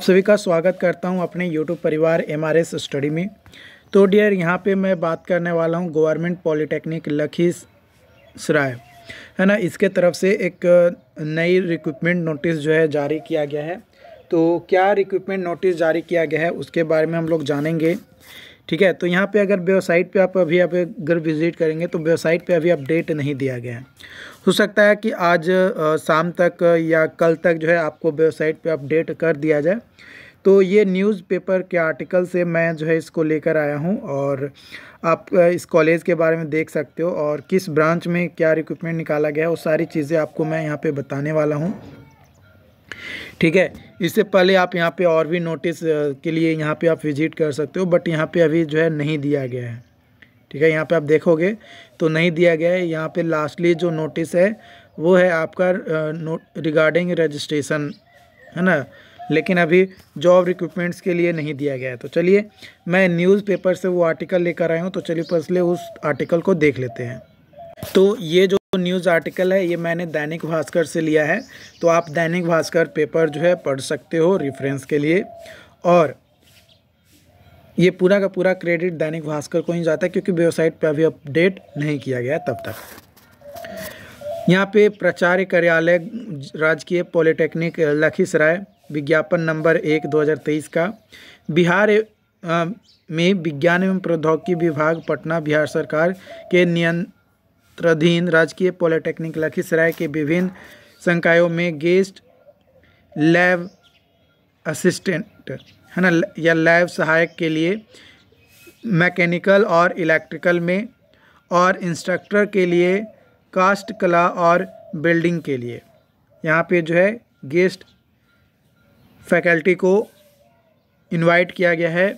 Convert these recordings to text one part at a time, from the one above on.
आप सभी का स्वागत करता हूं अपने YouTube परिवार एम आर एस स्टडी में तो डियर यहां पे मैं बात करने वाला हूं गवर्नमेंट पॉलिटेक्निक लखीसराय है ना इसके तरफ से एक नई रिक्रूटमेंट नोटिस जो है जारी किया गया है तो क्या रिक्रूटमेंट नोटिस जारी किया गया है उसके बारे में हम लोग जानेंगे ठीक है तो यहाँ पे अगर वेबसाइट पे आप अभी आप अगर विजिट करेंगे तो वेबसाइट पे अभी अपडेट नहीं दिया गया है हो सकता है कि आज शाम तक या कल तक जो है आपको वेबसाइट पे अपडेट कर दिया जाए तो ये न्यूज़पेपर के आर्टिकल से मैं जो है इसको लेकर आया हूँ और आप इस कॉलेज के बारे में देख सकते हो और किस ब्रांच में क्या रिक्रूटमेंट निकाला गया है वो सारी चीज़ें आपको मैं यहाँ पे बताने वाला हूँ ठीक है इससे पहले आप यहाँ पे और भी नोटिस के लिए यहाँ पे आप विजिट कर सकते हो बट यहाँ पे अभी जो है नहीं दिया गया है ठीक है यहाँ पे आप देखोगे तो नहीं दिया गया है यहाँ पे लास्टली जो नोटिस है वो है आपका रिगार्डिंग रजिस्ट्रेशन है ना लेकिन अभी जॉब रिक्रूटमेंट्स के लिए नहीं दिया गया है तो चलिए मैं न्यूज़पेपर से वो आर्टिकल लेकर आया हूँ तो चलिए पसले उस आर्टिकल को देख लेते हैं तो ये जो न्यूज़ आर्टिकल है ये मैंने दैनिक भास्कर से लिया है तो आप दैनिक भास्कर पेपर जो है पढ़ सकते हो रिफ्रेंस के लिए और ये पूरा का पूरा क्रेडिट दैनिक भास्कर को ही जाता है क्योंकि वेबसाइट पर अभी अपडेट नहीं किया गया तब तक यहाँ पे प्राचार्य कार्यालय राजकीय पॉलिटेक्निक लखीसराय विज्ञापन नंबर एक 2023 का बिहार में विज्ञान एवं प्रौद्योगिकी विभाग पटना बिहार सरकार के नियंत्रणाधीन राजकीय पॉलिटेक्निक लखीसराय के विभिन्न संकायों में गेस्ट लैब असिस्टेंट है ना या लैब सहायक के लिए मैकेनिकल और इलेक्ट्रिकल में और इंस्ट्रक्टर के लिए कास्ट कला और बिल्डिंग के लिए यहाँ पे जो है गेस्ट फैकल्टी को इनवाइट किया गया है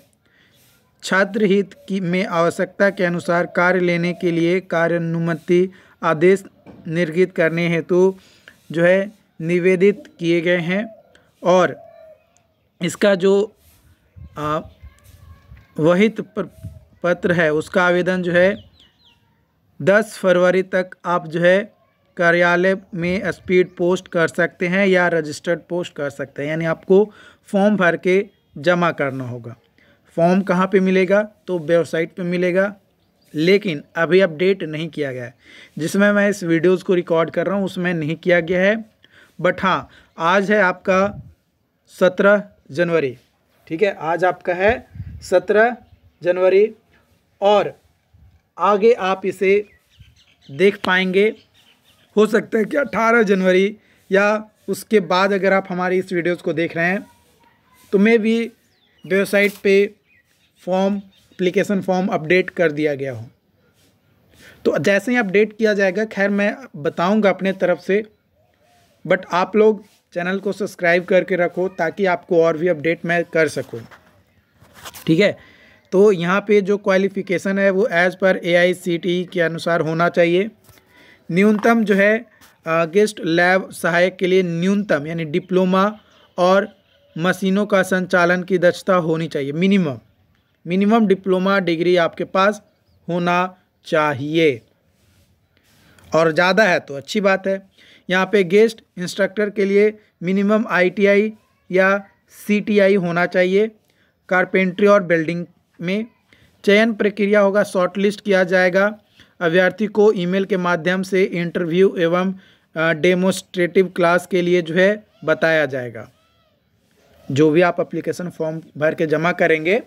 छात्र हित की में आवश्यकता के अनुसार कार्य लेने के लिए अनुमति आदेश निर्गित करने हेतु जो है निवेदित किए गए हैं और इसका जो वहित पत्र है उसका आवेदन जो है दस फरवरी तक आप जो है कार्यालय में स्पीड पोस्ट कर सकते हैं या रजिस्टर्ड पोस्ट कर सकते हैं यानी आपको फॉर्म भर के जमा करना होगा फॉर्म कहाँ पे मिलेगा तो वेबसाइट पे मिलेगा लेकिन अभी अपडेट नहीं किया गया है जिसमें मैं इस वीडियोस को रिकॉर्ड कर रहा हूँ उसमें नहीं किया गया है बट हाँ आज है आपका सत्रह जनवरी ठीक है आज आपका है सत्रह जनवरी और आगे आप इसे देख पाएंगे हो सकता है कि अट्ठारह जनवरी या उसके बाद अगर आप हमारी इस वीडियोस को देख रहे हैं तो मैं भी वेबसाइट पे फॉर्म अप्लीकेशन फॉर्म अपडेट कर दिया गया हो तो जैसे ही अपडेट किया जाएगा खैर मैं बताऊंगा अपने तरफ से बट आप लोग चैनल को सब्सक्राइब करके रखो ताकि आपको और भी अपडेट मैं कर सकूँ ठीक है तो यहाँ पे जो क्वालिफ़िकेशन है वो एज़ पर ए के अनुसार होना चाहिए न्यूनतम जो है गेस्ट लैब सहायक के लिए न्यूनतम यानी डिप्लोमा और मशीनों का संचालन की दक्षता होनी चाहिए मिनिमम मिनिमम डिप्लोमा डिग्री आपके पास होना चाहिए और ज़्यादा है तो अच्छी बात है यहाँ पे गेस्ट इंस्ट्रक्टर के लिए मिनिमम आईटीआई या सीटीआई होना चाहिए कारपेंट्री और बिल्डिंग में चयन प्रक्रिया होगा शॉर्टलिस्ट किया जाएगा अभ्यर्थी को ईमेल के माध्यम से इंटरव्यू एवं डेमोस्ट्रेटिव क्लास के लिए जो है बताया जाएगा जो भी आप अप्लीकेशन फॉर्म भर के जमा करेंगे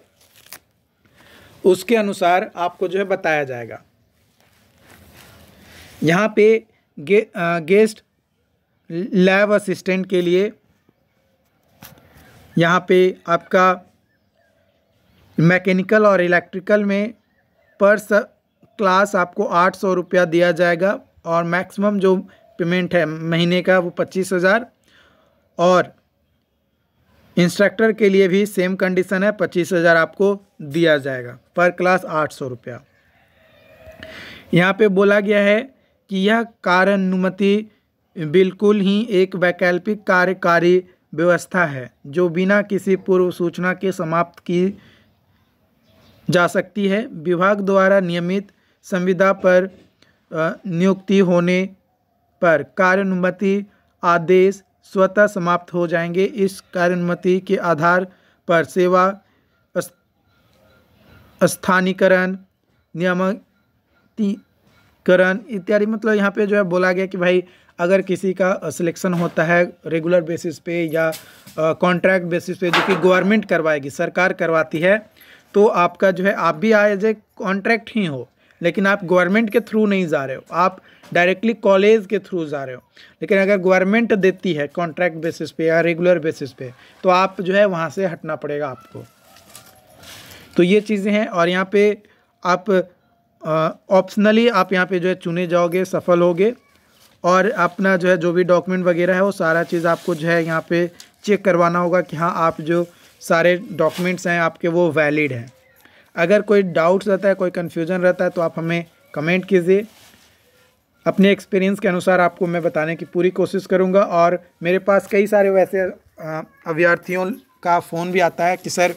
उसके अनुसार आपको जो है बताया जाएगा यहाँ पे गे, आ, गेस्ट लैब असिस्टेंट के लिए यहाँ पे आपका मैकेनिकल और इलेक्ट्रिकल में पर क्लास आपको आठ सौ रुपया दिया जाएगा और मैक्सिमम जो पेमेंट है महीने का वो पच्चीस हज़ार और इंस्ट्रक्टर के लिए भी सेम कंडीशन है पच्चीस हज़ार आपको दिया जाएगा पर क्लास आठ सौ रुपया यहाँ पर बोला गया है कि यह अनुमति बिल्कुल ही एक वैकल्पिक कार्यकारी व्यवस्था है जो बिना किसी पूर्व सूचना के समाप्त की जा सकती है विभाग द्वारा नियमित संविदा पर नियुक्ति होने पर कार्यानुमति आदेश स्वतः समाप्त हो जाएंगे इस कार्यानुमति के आधार पर सेवा स्थानीकरण नियम करण इत्यादि मतलब यहाँ पे जो है बोला गया कि भाई अगर किसी का सिलेक्शन होता है रेगुलर बेसिस पे या कॉन्ट्रैक्ट बेसिस पे जो कि गवर्नमेंट करवाएगी सरकार करवाती है तो आपका जो है आप भी आए एज ए कॉन्ट्रैक्ट ही हो लेकिन आप गवर्नमेंट के थ्रू नहीं जा रहे हो आप डायरेक्टली कॉलेज के थ्रू जा रहे हो लेकिन अगर गवर्नमेंट देती है कॉन्ट्रैक्ट बेसिस पे या रेगुलर बेसिस पे तो आप जो है वहाँ से हटना पड़ेगा आपको तो ये चीज़ें हैं और यहाँ पे आप ऑप्शनली आप यहाँ पे जो है चुने जाओगे सफल होगे और अपना जो है जो भी डॉक्यूमेंट वगैरह है वो सारा चीज़ आपको जो है यहाँ पे चेक करवाना होगा कि हाँ आप जो सारे डॉक्यूमेंट्स हैं आपके वो वैलिड हैं अगर कोई डाउट्स रहता है कोई कन्फ्यूज़न रहता है तो आप हमें कमेंट कीजिए अपने एक्सपीरियंस के अनुसार आपको मैं बताने की पूरी कोशिश करूँगा और मेरे पास कई सारे वैसे अभ्यर्थियों का फ़ोन भी आता है कि सर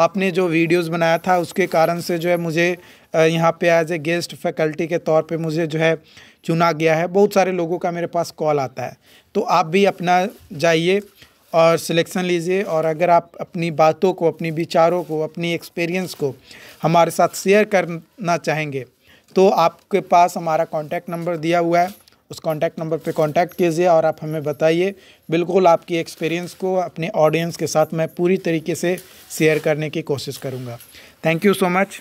आपने जो वीडियोस बनाया था उसके कारण से जो है मुझे यहाँ पे एज ए गेस्ट फैकल्टी के तौर पे मुझे जो है चुना गया है बहुत सारे लोगों का मेरे पास कॉल आता है तो आप भी अपना जाइए और सिलेक्शन लीजिए और अगर आप अपनी बातों को अपनी विचारों को अपनी एक्सपीरियंस को हमारे साथ शेयर करना चाहेंगे तो आपके पास हमारा कॉन्टैक्ट नंबर दिया हुआ है उस कॉन्टैक्ट नंबर पे कॉन्टैक्ट कीजिए और आप हमें बताइए बिल्कुल आपकी एक्सपीरियंस को अपने ऑडियंस के साथ मैं पूरी तरीके से शेयर करने की कोशिश करूँगा थैंक यू सो मच